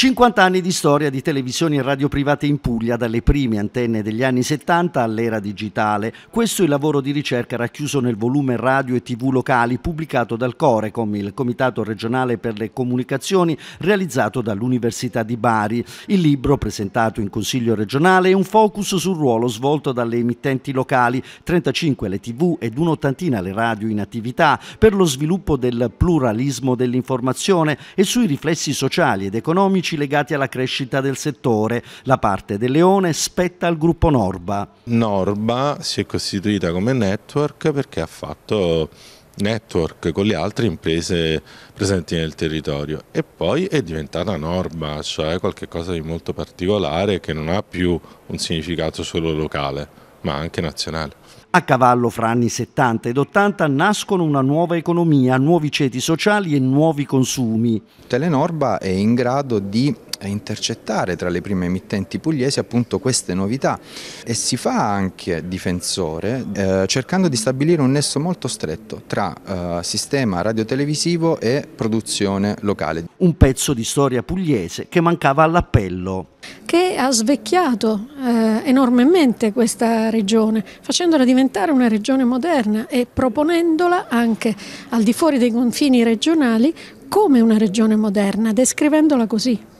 50 anni di storia di televisioni e radio private in Puglia, dalle prime antenne degli anni 70 all'era digitale. Questo è il lavoro di ricerca racchiuso nel volume Radio e TV locali pubblicato dal Corecom, il Comitato regionale per le comunicazioni, realizzato dall'Università di Bari. Il libro, presentato in Consiglio regionale, è un focus sul ruolo svolto dalle emittenti locali, 35 le TV ed un'ottantina le radio in attività, per lo sviluppo del pluralismo dell'informazione e sui riflessi sociali ed economici benefici legati alla crescita del settore. La parte del Leone spetta al gruppo Norba. Norba si è costituita come network perché ha fatto network con le altre imprese presenti nel territorio e poi è diventata Norba, cioè qualcosa di molto particolare che non ha più un significato solo locale ma anche nazionale. A cavallo fra anni 70 ed 80 nascono una nuova economia, nuovi ceti sociali e nuovi consumi. Telenorba è in grado di intercettare tra le prime emittenti pugliesi appunto queste novità e si fa anche difensore eh, cercando di stabilire un nesso molto stretto tra eh, sistema radiotelevisivo e produzione locale. Un pezzo di storia pugliese che mancava all'appello. Che ha svecchiato eh, enormemente questa regione, facendola diventare una regione moderna e proponendola anche al di fuori dei confini regionali come una regione moderna, descrivendola così.